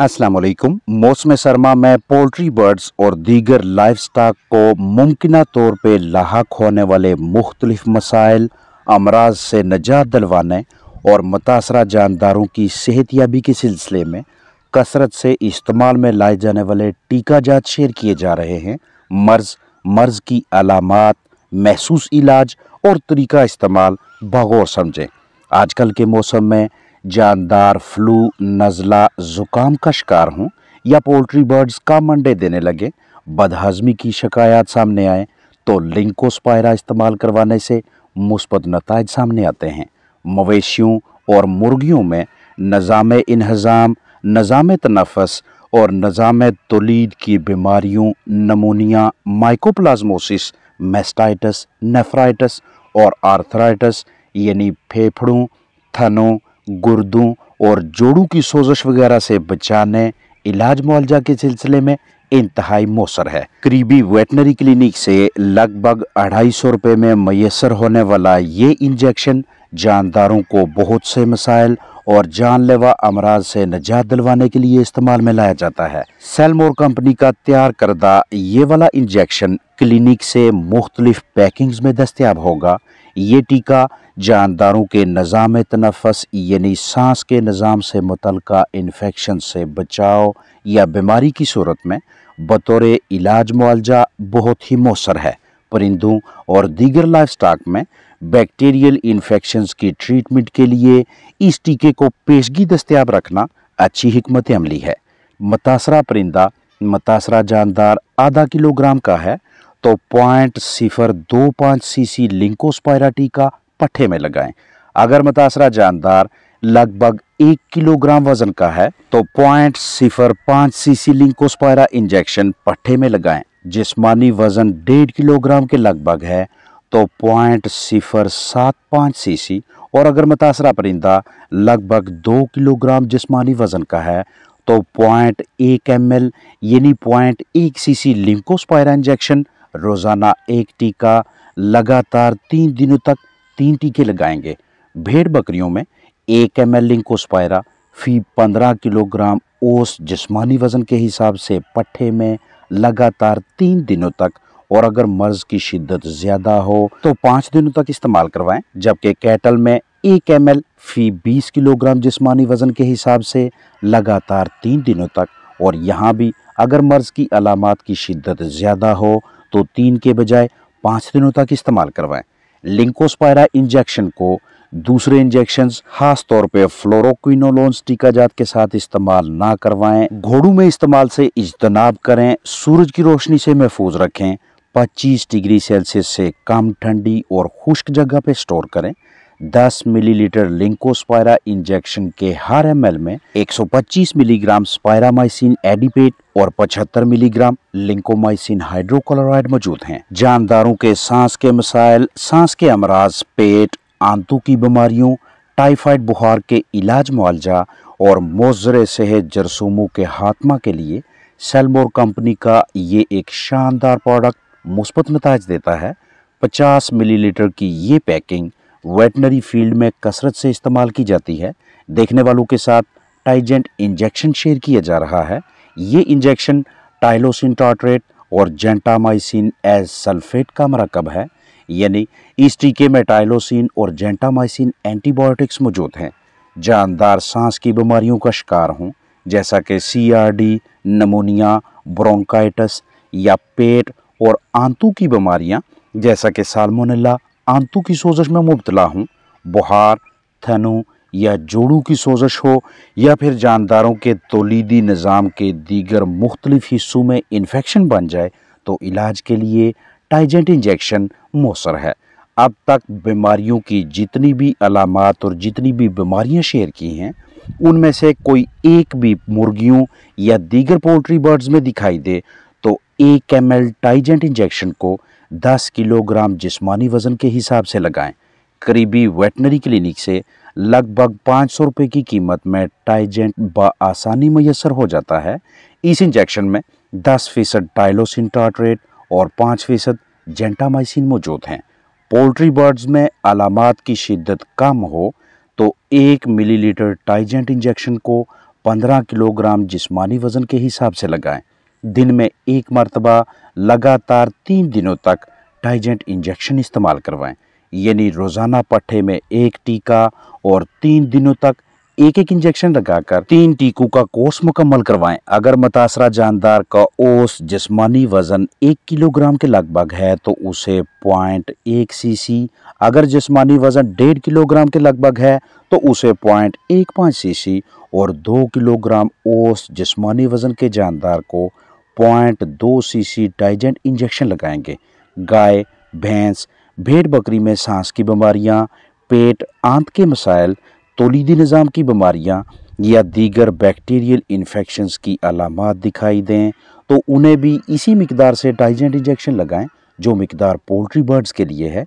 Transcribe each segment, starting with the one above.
असलम मौसम सरमा में poultry birds और दीगर लाइफ स्टाक को मुमकिन तौर पर लाक होने वाले मुख्तलफ मसाइल अमराज से नजात दिलवाने और मुतासर जानदारों की सेहत याबी के सिलसिले में कसरत से इस्तेमाल में लाए जाने वाले टीका जात शेयर किए जा रहे हैं मर्ज मर्ज की अलामत महसूस इलाज और तरीका इस्तेमाल बगौर समझें आजकल के मौसम में जानदार फ्लू नज़ला ज़ुकाम का शिकार हों या पोल्ट्री बर्ड्स का मंडे देने लगे बदहजमी की शिकायत सामने आए तो लिंकोस्पायरा इस्तेमाल करवाने से मुस्बत नतज सामने आते हैं मवेशियों और मुर्गियों में नज़ाम इन्हज़ाम नज़ाम तनफस और नज़ाम तोलीद की बीमारियों नमोनिया माइकोप्लाज्मोसिस मेस्टाइटस नेफ्राइटस और आर्थराइटस यानी फेफड़ों थनों गुर्दों और जोड़ों की सोजश वगैरह से बचाने इलाज मुआवजा के सिलसिले में इंतहाई मौसर है करीबी वेटनरी क्लिनिक से लगभग अढ़ाई सौ रुपये में मैसर होने वाला ये इंजेक्शन जानदारों को बहुत से मसाइल और जानलेवा अमराज से नजात दिलवाने के लिए इस्तेमाल में लाया जाता है सेलमोर कंपनी का तैयार करदा ये वाला इंजेक्शन क्लिनिक से मुख्तलिफ पैकिंग्स में दस्तियाब होगा ये टीका जानदारों के निज़ाम तनफस यानी सांस के निज़ाम से मुतल इन्फेक्शन से बचाव या बीमारी की सूरत में बतौर इलाज मुआलजा बहुत ही मौसर है परिंदों और दीगर लाइफ स्टाक में बैक्टीरियल इन्फेक्शन की ट्रीटमेंट के लिए इस टीके को पेशगी दस्तियाब रखना अच्छी हमत अमली है मतासरा परिंदा मतासरा जानदार आधा किलोग्राम का है तो पॉइंट सिफर दो पाँच सी सी लिंकोस्पायरा टीका पट्ठे में लगाएं अगर मुतासरा जानदार लगभग एक किलोग्राम वजन का है तो पॉइंट सिफर पाँच सी सी लिंकोस्पायरा इंजेक्शन पट्ठे में लगाएं जिसमानी वजन डेढ़ किलोग्राम के लगभग है तो पॉइंट सिफर सात पाँच सी सी और अगर मुतासरा परिंदा लगभग दो किलोग्राम जिसमानी वजन का है तो पॉइंट एक एम एल यानी पॉइंट एक सी सी लिंकोस्पायरा इंजेक्शन रोज़ाना एक टीका लगातार तीन दिनों तक तीन टीके लगाएंगे भेड़ बकरियों में एक एम एल लिंकोस्पायरा फी पंद्रह किलोग्राम ओस जिस्मानी वज़न के हिसाब से पट्ठे में लगातार तीन दिनों तक और अगर मर्ज की शिद्दत ज़्यादा हो तो पाँच दिनों तक इस्तेमाल करवाएं जबकि कैटल में एक एम एल फी बीस किलोग्राम जिस्मानी वज़न के हिसाब से लगातार तीन दिनों तक और यहाँ भी अगर मर्ज की अलामत की शिद्दत ज़्यादा हो तो तीन के बजाय पाँच दिनों तक इस्तेमाल करवाएं लिंकोस्पायरा इंजेक्शन को दूसरे इंजेक्शन तौर पर फ्लोरोक्विनोलोन्स टीकाजात के साथ इस्तेमाल ना करवाएं घोड़ू में इस्तेमाल से इजतनाब करें सूरज की रोशनी से महफूज रखें 25 डिग्री सेल्सियस से कम ठंडी और खुश्क जगह पर स्टोर करें 10 मिलीलीटर लिंकोस्पायरा इंजेक्शन के हर एम में 125 मिलीग्राम स्पायरामाइसिन एडिपेट और 75 मिलीग्राम लिंकोमाइसिन हाइड्रोक्लोराइड मौजूद हैं जानदारों के सांस के मसाइल सांस के अमराज पेट आंतों की बीमारियों टाइफाइड बुखार के इलाज मुआवजा और मोजर सेहत जरसूमों के हाथमा के लिए सेलमोर कंपनी का ये एक शानदार प्रोडक्ट मुस्बत नतज देता है 50 मिलीलीटर की ये पैकिंग वेटनरी फील्ड में कसरत से इस्तेमाल की जाती है देखने वालों के साथ टाइजेंट इंजेक्शन शेयर किया जा रहा है ये इंजेक्शन टाइलोसिन टार्ट्रेट और जेंटामाइसिन एज सल्फेट का मरकब है यानी इस टीके में टाइलोसिन और जेंटामाइसिन एंटीबायोटिक्स मौजूद हैं जानदार सांस की बीमारियों का शिकार हों जैसा कि सीआरडी, नमोनिया ब्रोंकाइटस या पेट और आंतू की बीमारियां जैसा कि सालमोनिला आंतू की सोजश में मुबतला हूँ बुहार थनू या जोड़ों की सोजश हो या फिर जानदारों के तोलीदी निज़ाम के दीगर मुख्तलिफ हिस्सों में इन्फेक्शन बन जाए तो इलाज के लिए टाइजेंट इंजेक्शन मौसर है अब तक बीमारियों की जितनी भी अलामत और जितनी भी बीमारियां शेयर की हैं उनमें से कोई एक भी मुर्गियों या दीगर पोल्ट्री बर्ड्स में दिखाई दे तो एक एम एल टाइजेंट इंजेक्शन को दस किलोग्राम जिसमानी वज़न के हिसाब से लगाएँ करीबी वेटनरी क्लिनिक से लगभग पाँच सौ रुपये की कीमत में टाइजेंट बसानी मैसर हो जाता है इस इंजेक्शन में दस फीसद टाइलोसिन टाट्रेट और पाँच फीसद जेंटामाइसिन मौजूद हैं पोल्ट्री बर्ड्स में अलामत की शिद्दत कम हो तो एक मिलीलीटर टाइजेंट इंजेक्शन को पंद्रह किलोग्राम जिस्मानी वज़न के हिसाब से लगाएं दिन में एक मरतबा लगातार तीन दिनों तक टाइजेंट इंजेक्शन इस्तेमाल करवाएं यानी रोज़ाना पट्ठे में एक टीका और तीन दिनों तक एक एक इंजेक्शन लगाकर तीन टीकों का कोर्स मुकम्मल करवाएं अगर मुतासरा जानदार का ओस जिस्मानी वजन एक किलोग्राम के लगभग है तो उसे पॉइंट एक सी अगर जिस्मानी वजन डेढ़ किलोग्राम के लगभग है तो उसे पॉइंट एक पाँच सी और दो किलोग्राम ओस जिस्मानी वजन के जानदार को पॉइंट दो सी डाइजेंट इंजेक्शन लगाएंगे गाय भैंस भेड़ बकरी में सांस की बीमारियाँ पेट आंत के मसाइल तोलीदी निज़ाम की बीमारियाँ या दीगर बैक्टीरियल इन्फेक्शन की अलामत दिखाई दें तो उन्हें भी इसी मकदार से डाइजेंट इंजेक्शन लगाएं जो मकदार पोल्ट्री बर्ड्स के लिए है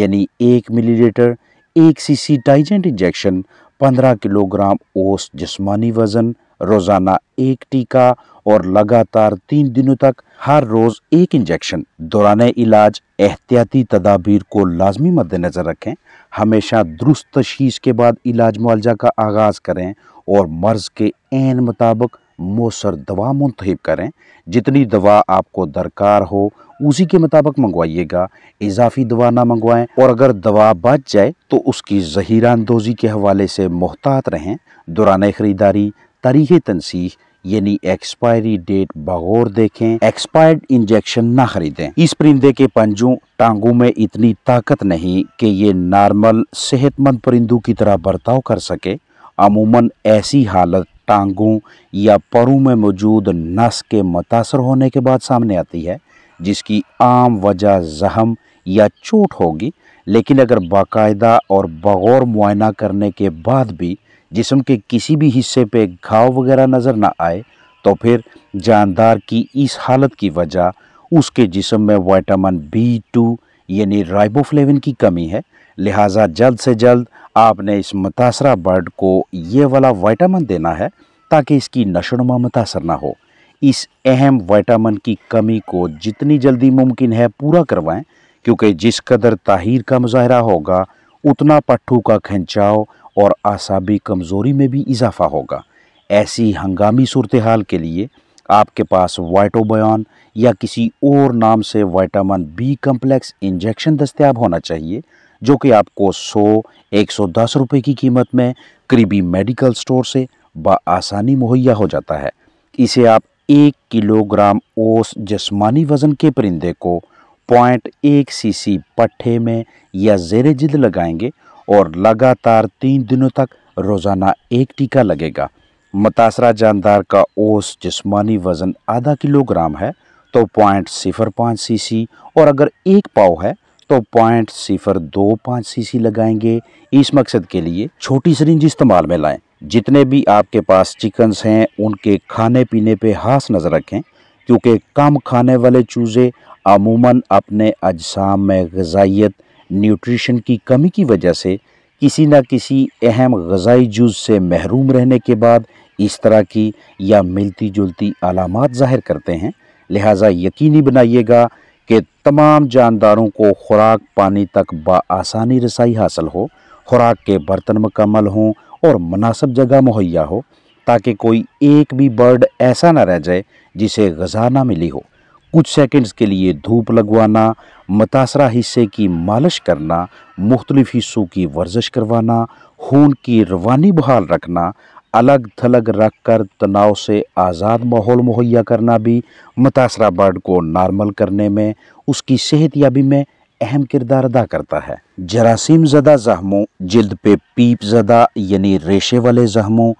यानी एक मिलीलीटर एक सीसी डाइजेंट इंजेक्शन पंद्रह किलोग्राम ओस जिस्मानी वज़न रोज़ाना एक टीका और लगातार तीन दिनों तक हर रोज़ एक इंजेक्शन दौरान इलाज एहतियाती तदाबीर को लाजमी मद्देनज़र रखें हमेशा दुरुस्त शीश के बाद इलाज मुआवजा का आगाज़ करें और मर्ज़ के एन मुताबिक मौसर दवा मुंतब करें जितनी दवा आपको दरकार हो उसी के मुताबिक मंगवाइएगा इजाफी दवा ना मंगवाएं और अगर दवा बच जाए तो उसकी जहीरांदोजी के हवाले से मोहतात रहें दौरान ख़रीदारी तारीख तनसीख यानी एक्सपायरी डेट बगौर देखें एक्सपायर्ड इंजेक्शन ना खरीदें इस परिंदे के पंजों टांगों में इतनी ताकत नहीं कि ये नॉर्मल सेहतमंद परिंदों की तरह बर्ताव कर सके अमूमन ऐसी हालत टांगों या परों में मौजूद नस के मुतासर होने के बाद सामने आती है जिसकी आम वजह जहम या चोट होगी लेकिन अगर बाकायदा और बगौर मुआयना करने के बाद भी जिसम के किसी भी हिस्से पे घाव वगैरह नज़र ना आए तो फिर जानदार की इस हालत की वजह उसके जिसम में वाइटामिन बी टू यानी राइबोफ्लेविन की कमी है लिहाजा जल्द से जल्द आपने इस मुतासरा बर्ड को ये वाला वाइटामिन देना है ताकि इसकी नशोनुमा मुतासर ना हो इस अहम वाइटामिन की कमी को जितनी जल्दी मुमकिन है पूरा करवाएं क्योंकि जिस कदर ताहिर का मुजाहरा होगा उतना पट्ठू का खिंचाव और आसाबी कमज़ोरी में भी इजाफा होगा ऐसी हंगामी सूरत हाल के लिए आपके पास वाइटोबयान या किसी और नाम से वाइटामिन बी कम्प्लेक्स इंजेक्शन दस्तियाब होना चाहिए जो कि आपको 100 110 रुपए की कीमत में करीबी मेडिकल स्टोर से बसानी मुहैया हो जाता है इसे आप एक किलोग्राम ओस जस्मानी वज़न के परिंदे को पॉइंट एक सी पट्ठे में या जेर जिद लगाएंगे और लगातार तीन दिनों तक रोज़ाना एक टीका लगेगा मतासरा जानदार का ओस जिस्मानी वज़न आधा किलोग्राम है तो पॉइंट सिफर पाँच सी सी और अगर एक पाव है तो पॉइंट सिफर दो पाँच सी सी लगाएंगे इस मकसद के लिए छोटी सरिंज इस्तेमाल में लाएं जितने भी आपके पास चिकन्स हैं उनके खाने पीने पे हास नज़र रखें क्योंकि कम खाने वाले चूज़े अमूमन अपने अजसाम में गजाइत न्यूट्रिशन की कमी की वजह से किसी न किसी अहम गजाई जुज से महरूम रहने के बाद इस तरह की या मिलती जुलती अलामत ज़ाहिर करते हैं लिहाजा यकीनी बनाइएगा कि तमाम जानदारों को खुराक पानी तक बसानी रसाई हासिल हो खुराक के बर्तन मुकम्मल हों और मुनासब जगह मुहैया हो ताकि कोई एक भी बर्ड ऐसा ना रह जाए जिसे गजा ना मिली हो कुछ सेकंड्स के लिए धूप लगवाना मतासरा हिस्से की मालिश करना मुख्तलिफ हिस्सों की वर्जिश करवाना खून की रवानी बहाल रखना अलग थलग रख कर तनाव से आज़ाद माहौल मुहैया करना भी मुतासरा बर्ड को नॉर्मल करने में उसकी सेहत याबी में अहम किरदार अदा करता है जरासीम ज़दा जहमों जल्द पे पीप ज़दा यानी रेशे वाले जहमों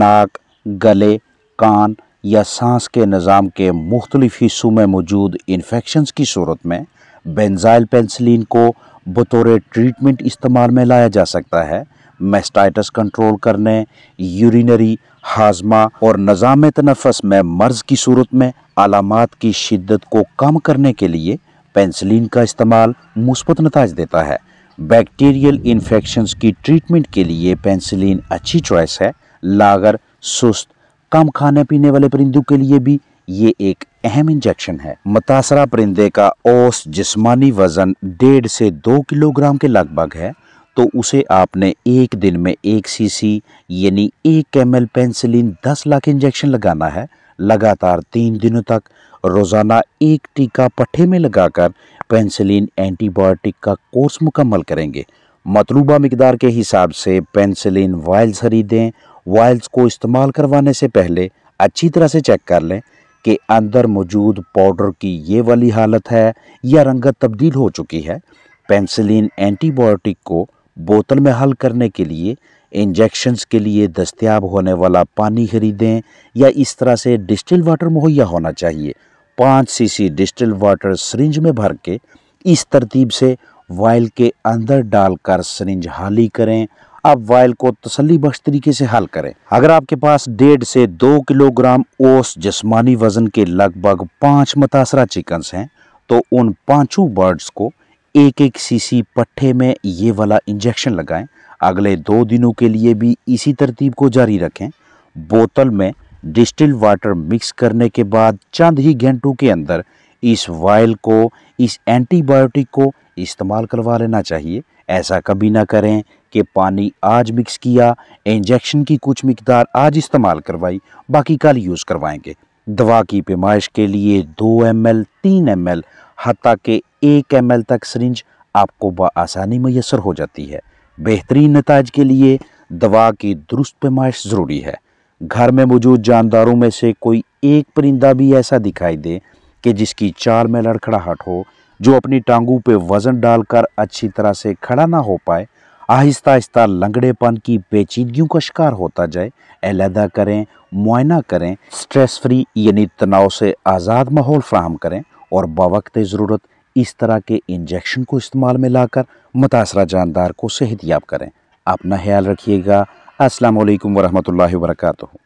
नाक गले कान या सांस के निज़ाम के मुख्तलिफ हिस्सों में मौजूद इन्फेक्शन्स की सूरत में बेंजाइल पेंसिलिन को बतौर ट्रीटमेंट इस्तेमाल में लाया जा सकता है मेस्टाइटस कंट्रोल करने यूरिनरी हाजमा और निज़ाम तनफस में मर्ज की सूरत में अलामत की शिद्दत को कम करने के लिए पेंसिलिन का इस्तेमाल मुस्बत नतज देता है बैक्टीरियल इन्फेक्शन की ट्रीटमेंट के लिए पेंसिलिन अच्छी चॉइस है लागर सुस्त कम खाने पीने वाले परिंदों के लिए भी ये एक अहम इंजेक्शन है मुतासरा परिंदे का औस जिस्मानी वजन डेढ़ से दो किलोग्राम के लगभग है तो उसे आपने एक दिन में एक सीसी यानी एक एम एल पेंसिलिन दस लाख इंजेक्शन लगाना है लगातार तीन दिनों तक रोज़ाना एक टीका पट्टे में लगाकर पेंसिलिन एंटीबायोटिक का कोर्स मुकम्मल करेंगे मतलूबा मकदार के हिसाब से पेंसिलिन वायल्स खरीदें वायल्स को इस्तेमाल करवाने से पहले अच्छी तरह से चेक कर लें कि अंदर मौजूद पाउडर की ये वाली हालत है या रंगत तब्दील हो चुकी है पेंसिलिन एंटीबायोटिक को बोतल में हल करने के लिए इंजेक्शन्स के लिए दस्तियाब होने वाला पानी खरीदें या इस तरह से डिस्टिल वाटर मुहैया होना चाहिए पाँच सीसी डिस्टिल वाटर सरिंज में भर के इस तरतीब से वाइल के अंदर डालकर सरिंज हाली करें आप वायल को तसली बख्श तरीके से हल करें अगर आपके पास डेढ़ से दो किलोग्राम ओस जिसमानी वजन के लगभग पाँच मुतासरा चिकन्स हैं तो उन पाँचों बर्ड्स को एक एक सीसी पट्ठे में ये वाला इंजेक्शन लगाएं अगले दो दिनों के लिए भी इसी तरतीब को जारी रखें बोतल में डिस्टिल वाटर मिक्स करने के बाद चंद ही घंटों के अंदर इस वायल को इस एंटीबायोटिक को इस्तेमाल करवा लेना चाहिए ऐसा कभी ना करें कि पानी आज मिक्स किया इंजेक्शन की कुछ मकदार आज इस्तेमाल करवाई बाकी कल यूज़ करवाएंगे दवा की पेमाइश के लिए दो एम एल तीन एम एल हती के एक एम एल तक सरिंज आपको बसानी मैसर हो जाती है बेहतरीन नतज के लिए दवा की दुरुस्त पेमाइश ज़रूरी है घर में मौजूद जानदारों में से कोई एक परिंदा भी ऐसा दिखाई दे कि जिसकी चाल में लड़खड़ाहट हो जो अपनी टांगों पे वज़न डालकर अच्छी तरह से खड़ा ना हो पाए आहिस्ता आहिस्ता लंगड़ेपन की पेचीदगियों का शिकार होता जाए अलहदा करें मुआयना करें स्ट्रेस फ्री यानी तनाव से आज़ाद माहौल फ्राहम करें और बवक्त ज़रूरत इस तरह के इंजेक्शन को इस्तेमाल में लाकर मुतासर जानदार को सेहत याब करें अपना ख्याल रखिएगा असलकम वरहमल वर्का